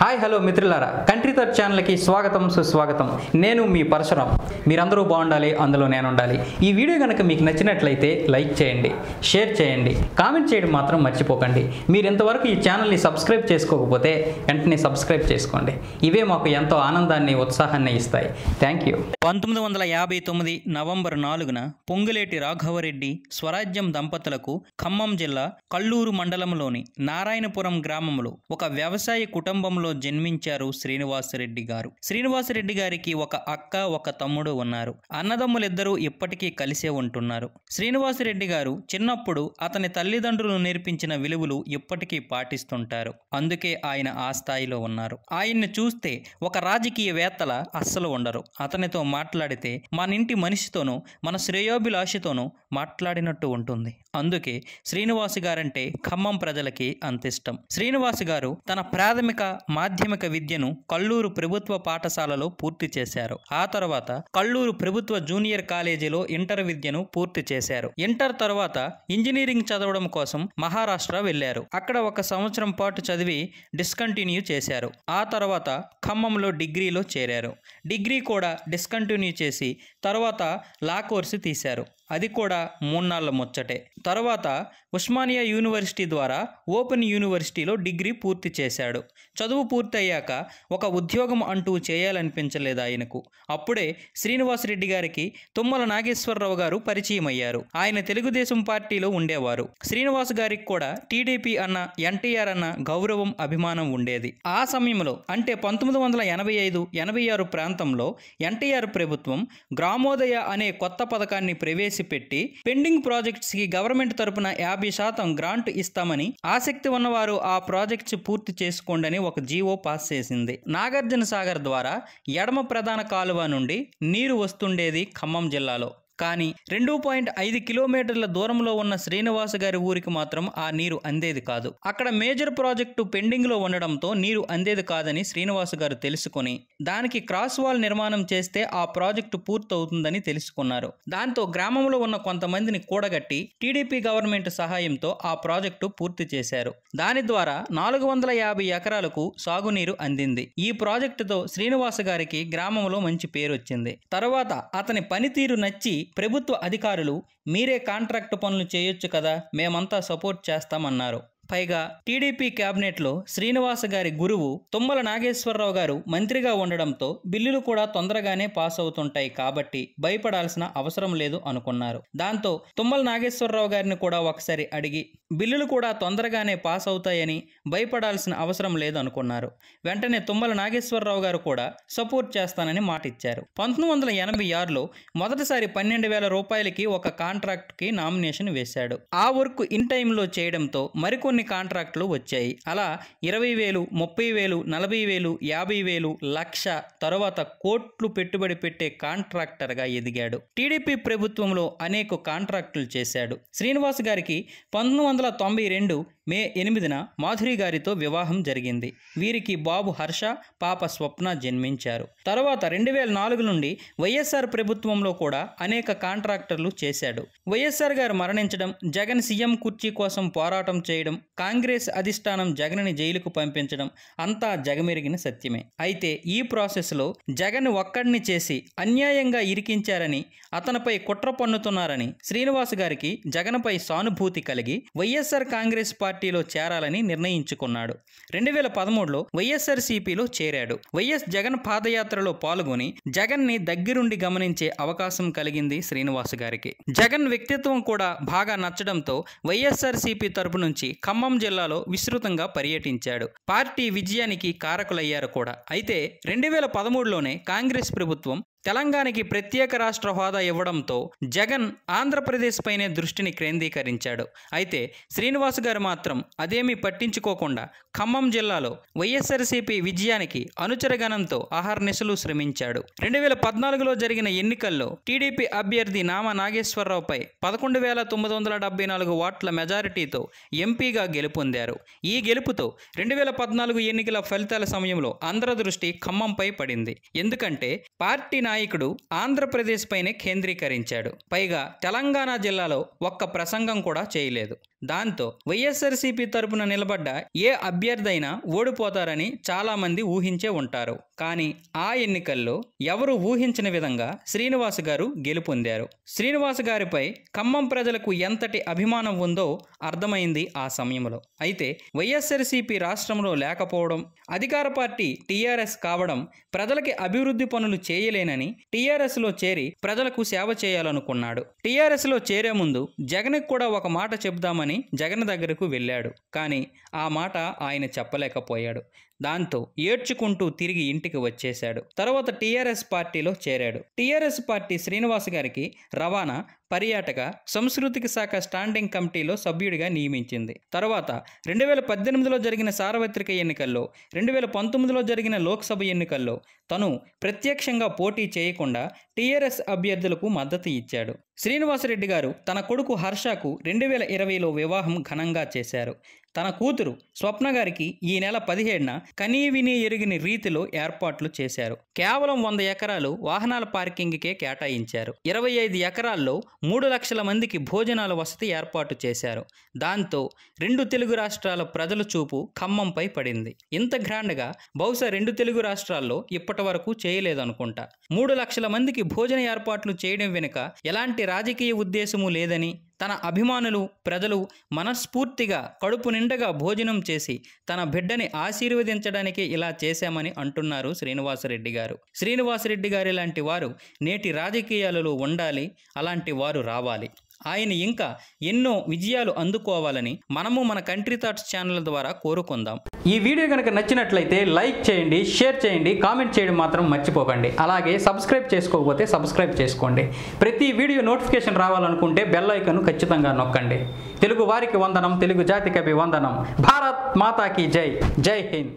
hi hello మిత్రులారా country థర్డ్ ఛానల్కి స్వాగతం సుస్వాగతం నేను మీ పరశురాం మీరందరూ బాగుండాలి అందులో నేను ఉండాలి ఈ వీడియో కనుక మీకు నచ్చినట్లయితే లైక్ చేయండి షేర్ చేయండి కామెంట్ చేయడం మాత్రం మర్చిపోకండి మీరు ఇంతవరకు ఈ ఛానల్ని సబ్స్క్రైబ్ చేసుకోకపోతే వెంటనే సబ్స్క్రైబ్ చేసుకోండి ఇవే మాకు ఎంతో ఆనందాన్ని ఉత్సాహాన్ని ఇస్తాయి థ్యాంక్ యూ పంతొమ్మిది వందల యాభై తొమ్మిది నవంబర్ నాలుగున పొంగులేటి రాఘవరెడ్డి స్వరాజ్యం దంపతులకు ఖమ్మం జిల్లా కల్లూరు మండలంలోని నారాయణపురం గ్రామంలో ఒక వ్యవసాయ కుటుంబంలో కుటుంబంలో జన్మించారు శ్రీనివాసరెడ్డి గారు శ్రీనివాసరెడ్డి గారికి ఒక అక్క ఒక తమ్ముడు ఉన్నారు అన్నదమ్ములిద్దరూ ఇప్పటికీ కలిసే ఉంటున్నారు శ్రీనివాసరెడ్డి గారు చిన్నప్పుడు అతని తల్లిదండ్రులు నేర్పించిన విలువలు ఇప్పటికీ పాటిస్తుంటారు అందుకే ఆయన ఆ స్థాయిలో ఉన్నారు ఆయన్ని చూస్తే ఒక రాజకీయవేత్తల అస్సలు ఉండరు అతనితో మాట్లాడితే మన ఇంటి మనిషితోనూ మన శ్రేయోభిలాషితోనూ మాట్లాడినట్టు ఉంటుంది అందుకే శ్రీనివాస్ గారంటే ఖమ్మం ప్రజలకి అంతిష్టం శ్రీనివాస గారు తన ప్రాథమిక మాధ్యమిక విద్యను కల్లూరు ప్రభుత్వ పాఠశాలలో పూర్తి చేశారు ఆ తర్వాత కల్లూరు ప్రభుత్వ జూనియర్ కాలేజీలో ఇంటర్ విద్యను పూర్తి చేశారు ఇంటర్ తర్వాత ఇంజనీరింగ్ చదవడం కోసం మహారాష్ట్ర వెళ్లారు అక్కడ ఒక సంవత్సరం పాటు చదివి డిస్కంటిన్యూ చేశారు ఆ తర్వాత ఖమ్మంలో డిగ్రీలో చేరారు డిగ్రీ కూడా డిస్కంటిన్యూ చేసి తర్వాత లా కోర్సు తీశారు అది కూడా మూన్నాళ్ళ ముచ్చటే తర్వాత ఉస్మానియా యూనివర్సిటీ ద్వారా ఓపెన్ యూనివర్సిటీలో డిగ్రీ పూర్తి చేశాడు చదువు పూర్తయ్యాక ఒక ఉద్యోగం అంటూ చేయాలనిపించలేదు ఆయనకు అప్పుడే శ్రీనివాసరెడ్డి గారికి తుమ్మల నాగేశ్వరరావు గారు పరిచయం అయ్యారు ఆయన తెలుగుదేశం పార్టీలో ఉండేవారు శ్రీనివాస్ గారికి కూడా టీడీపీ అన్న ఎన్టీఆర్ అన్న గౌరవం అభిమానం ఉండేది ఆ సమయంలో అంటే పంతొమ్మిది వందల ఎనభై ఐదు ఎనభై ఆరు ప్రాంతంలో ఎన్టీఆర్ ప్రభుత్వం గ్రామోదయ అనే కొత్త పథకాన్ని ప్రవేశపెట్టి పెండింగ్ ప్రాజెక్ట్స్కి గవర్నమెంట్ తరపున యాభై శాతం గ్రాంట్ ఇస్తామని ఆసక్తి ఉన్నవారు ఆ ప్రాజెక్ట్స్ పూర్తి చేసుకోండి ఒక జీ జీవో పాస్ చేసింది నాగార్జున సాగర్ ద్వారా ఎడమ ప్రధాన కాలువ నుండి నీరు వస్తుండేది ఖమ్మం జిల్లాలో కానీ రెండు పాయింట్ ఐదు కిలోమీటర్ల దూరంలో ఉన్న శ్రీనివాస గారి ఊరికి మాత్రం ఆ నీరు అందేది కాదు అక్కడ మేజర్ ప్రాజెక్టు పెండింగ్లో ఉండడంతో నీరు అందేది కాదని శ్రీనివాస గారు తెలుసుకుని దానికి క్రాస్ వాల్ నిర్మాణం చేస్తే ఆ ప్రాజెక్టు పూర్తవుతుందని తెలుసుకున్నారు దాంతో గ్రామంలో ఉన్న కొంతమందిని కూడగట్టి టీడీపీ గవర్నమెంట్ సహాయంతో ఆ ప్రాజెక్టు పూర్తి చేశారు దాని ద్వారా నాలుగు వందల యాభై ఎకరాలకు సాగునీరు అందింది ఈ ప్రాజెక్టుతో శ్రీనివాస గారికి గ్రామంలో మంచి పేరు వచ్చింది తర్వాత అతని పనితీరు నచ్చి ప్రభుత్వ అధికారులు మీరే కాంట్రాక్టు పనులు చేయొచ్చు కదా మేమంతా సపోర్ట్ చేస్తామన్నారు పైగా టీడీపీ క్యాబినెట్లో శ్రీనివాస గారి గురువు తుమ్మల నాగేశ్వరరావు గారు మంత్రిగా ఉండడంతో బిల్లులు కూడా తొందరగానే పాస్ అవుతుంటాయి కాబట్టి భయపడాల్సిన అవసరం లేదు అనుకున్నారు దాంతో తుమ్మల నాగేశ్వరరావు గారిని కూడా ఒకసారి అడిగి బిల్లులు కూడా తొందరగానే పాస్ అవుతాయని భయపడాల్సిన అవసరం లేదు అనుకున్నారు వెంటనే తుమ్మల నాగేశ్వరరావు గారు కూడా సపోర్ట్ చేస్తానని మాటిచ్చారు పంతొమ్మిది వందల ఎనభై ఆరులో మొదటిసారి పన్నెండు వేల రూపాయలకి ఒక కాంట్రాక్ట్కి నామినేషన్ వేశాడు ఆ వర్క్ ఇన్ టైంలో చేయడంతో మరికొన్ని కొన్ని కాంట్రాక్టులు వచ్చాయి అలా ఇరవై వేలు ముప్పై వేలు నలభై వేలు యాభై వేలు లక్ష తర్వాత కోట్లు పెట్టుబడి పెట్టే కాంట్రాక్టర్గా ఎదిగాడు టీడీపీ ప్రభుత్వంలో అనేక కాంట్రాక్టులు చేశాడు శ్రీనివాస్ గారికి పంతొమ్మిది వందల తొంభై రెండు మే ఎనిమిదిన మాధురి గారితో వివాహం జరిగింది వీరికి బాబు హర్ష పాప స్వప్న జన్మించారు తర్వాత రెండు వేల నాలుగు నుండి వైఎస్ఆర్ ప్రభుత్వంలో కూడా అనేక కాంట్రాక్టర్లు చేశాడు వైఎస్ఆర్ గారు మరణించడం జగన్ సీఎం కుర్చీ కోసం పోరాటం చేయడం కాంగ్రెస్ అధిష్టానం జగన్ని జైలుకు పంపించడం అంతా జగమెరిగిన సత్యమే అయితే ఈ ప్రాసెస్లో జగన్ ఒక్కడిని చేసి అన్యాయంగా ఇరికించారని అతనిపై కుట్ర పన్నుతున్నారని శ్రీనివాస్ గారికి జగన్పై సానుభూతి కలిగి వైఎస్ఆర్ కాంగ్రెస్ పార్టీ పార్టీలో చేరాలని నిర్ణయించుకున్నాడు రెండు వేల పదమూడులో వైఎస్ఆర్సీపీలో చేరాడు వైఎస్ జగన్ పాదయాత్రలో పాల్గొని జగన్ ని దగ్గరుండి గమనించే అవకాశం కలిగింది శ్రీనివాస్ గారికి జగన్ వ్యక్తిత్వం కూడా బాగా నచ్చడంతో వైఎస్ఆర్సీపీ తరపు నుంచి ఖమ్మం జిల్లాలో విస్తృతంగా పర్యటించాడు పార్టీ విజయానికి కారకులయ్యారు కూడా అయితే రెండు వేల పదమూడులోనే కాంగ్రెస్ ప్రభుత్వం తెలంగాణకి ప్రత్యేక రాష్ట్ర హోదా ఇవ్వడంతో జగన్ ఆంధ్రప్రదేశ్ పైనే దృష్టిని కేంద్రీకరించాడు అయితే శ్రీనివాస్ గారు మాత్రం అదేమీ పట్టించుకోకుండా ఖమ్మం జిల్లాలో వైఎస్ఆర్సీపీ విజయానికి అనుచరగణంతో ఆహర్నిశలు శ్రమించాడు రెండు వేల పద్నాలుగులో జరిగిన ఎన్నికల్లో టీడీపీ అభ్యర్థి నామ నాగేశ్వరరావుపై పదకొండు వేల తొమ్మిది వందల డెబ్బై నాలుగు ఓట్ల మెజారిటీతో ఎంపీగా గెలుపొందారు ఈ గెలుపుతో రెండు వేల పద్నాలుగు ఎన్నికల ఫలితాల సమయంలో అందరి దృష్టి ఖమ్మంపై పడింది ఎందుకంటే పార్టీ నాయకుడు ఆంధ్రప్రదేశ్ పైనే కేంద్రీకరించాడు పైగా తెలంగాణ జిల్లాలో ఒక్క ప్రసంగం కూడా చేయలేదు దాంతో వైఎస్ఆర్సీపీ తరపున నిలబడ్డ ఏ అభ్యర్థైనా ఓడిపోతారని చాలామంది ఊహించే ఉంటారు కానీ ఆ ఎన్నికల్లో ఎవరు ఊహించిన విధంగా శ్రీనివాస్ గారు గెలుపొందారు శ్రీనివాస్ గారిపై ఖమ్మం ప్రజలకు ఎంతటి అభిమానం ఉందో అర్థమైంది ఆ సమయంలో అయితే వైఎస్ఆర్సీపీ రాష్ట్రంలో లేకపోవడం అధికార పార్టీ టీఆర్ఎస్ కావడం ప్రజలకి అభివృద్ధి పనులు చేయలేనని టీఆర్ఎస్లో చేరి ప్రజలకు సేవ చేయాలనుకున్నాడు టీఆర్ఎస్లో చేరే ముందు జగన్కి కూడా ఒక మాట చెబుదామని చెప్పమని జగన్ దగ్గరకు వెళ్ళాడు కానీ ఆ మాట ఆయన చెప్పలేకపోయాడు దాంతో ఏడ్చుకుంటూ తిరిగి ఇంటికి వచ్చేశాడు తర్వాత టీఆర్ఎస్ పార్టీలో చేరాడు టీఆర్ఎస్ పార్టీ శ్రీనివాస్ గారికి రవాణా పర్యాటక సంస్కృతిక శాఖ స్టాండింగ్ కమిటీలో సభ్యుడిగా నియమించింది తర్వాత రెండు వేల పద్దెనిమిదిలో జరిగిన సార్వత్రిక ఎన్నికల్లో రెండు వేల పంతొమ్మిదిలో జరిగిన లోక్సభ ఎన్నికల్లో తను ప్రత్యక్షంగా పోటీ చేయకుండా టీఆర్ఎస్ అభ్యర్థులకు మద్దతు ఇచ్చాడు శ్రీనివాసరెడ్డి గారు తన కొడుకు హర్షకు రెండు వేల ఇరవైలో వివాహం ఘనంగా చేశారు తన కూతురు స్వప్న గారికి ఈ నెల పదిహేడున కనీవిని ఎరిగిన రీతిలో ఏర్పాట్లు చేశారు కేవలం వంద ఎకరాలు వాహనాల పార్కింగ్కే కేటాయించారు ఇరవై ఐదు ఎకరాల్లో మూడు లక్షల మందికి భోజనాల వసతి ఏర్పాటు చేశారు దాంతో రెండు తెలుగు రాష్ట్రాల ప్రజల చూపు ఖమ్మంపై పడింది ఇంత గ్రాండ్గా బహుశా రెండు తెలుగు రాష్ట్రాల్లో ఇప్పటి వరకు చేయలేదనుకుంటా మూడు లక్షల మందికి భోజన ఏర్పాట్లు చేయడం వెనుక ఎలాంటి రాజకీయ ఉద్దేశము లేదని తన అభిమానులు ప్రజలు మనస్ఫూర్తిగా కడుపు నిండగా భోజనం చేసి తన బిడ్డని ఆశీర్వదించడానికి ఇలా చేశామని అంటున్నారు శ్రీనివాసరెడ్డి గారు శ్రీనివాసరెడ్డి గారి లాంటి వారు నేటి రాజకీయాలలో ఉండాలి అలాంటి వారు రావాలి ఆయన ఇంకా ఎన్నో విజయాలు అందుకోవాలని మనము మన కంట్రీ థాట్స్ ఛానల్ ద్వారా కోరుకుందాం ఈ వీడియో కనుక నచ్చినట్లయితే లైక్ చేయండి షేర్ చేయండి కామెంట్ చేయడం మాత్రం మర్చిపోకండి అలాగే సబ్స్క్రైబ్ చేసుకోకపోతే సబ్స్క్రైబ్ చేసుకోండి ప్రతి వీడియో నోటిఫికేషన్ రావాలనుకుంటే బెల్ ఐకన్ ఖచ్చితంగా నొక్కండి తెలుగు వారికి వందనం తెలుగు జాతికి అభివందనం భారత్ మాతాకి జై జై Hind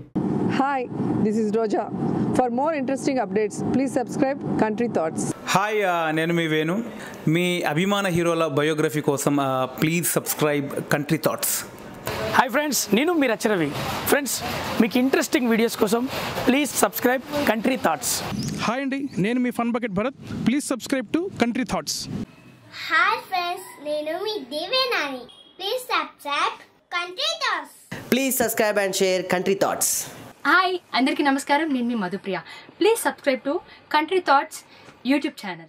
hi this is Roja for more interesting updates please subscribe country thoughts hi నేను మీ వేణు మీ అభిమాన హీరోల బయోగ్రఫీ కోసం please subscribe country thoughts hi friends నేను మీరు అచ్చరవి ఫ్రెండ్స్ మీకు ఇంట్రెస్టింగ్ వీడియోస్ కోసం please subscribe country thoughts hi అండి నేను మీ fun bucket Bharat please subscribe to country thoughts hi friends నేను మీ Devenani please subscribe country thoughts please subscribe and share country thoughts hi అందరికీ నమస్కారం నేను మీ Madhupriya please subscribe to country thoughts YouTube channel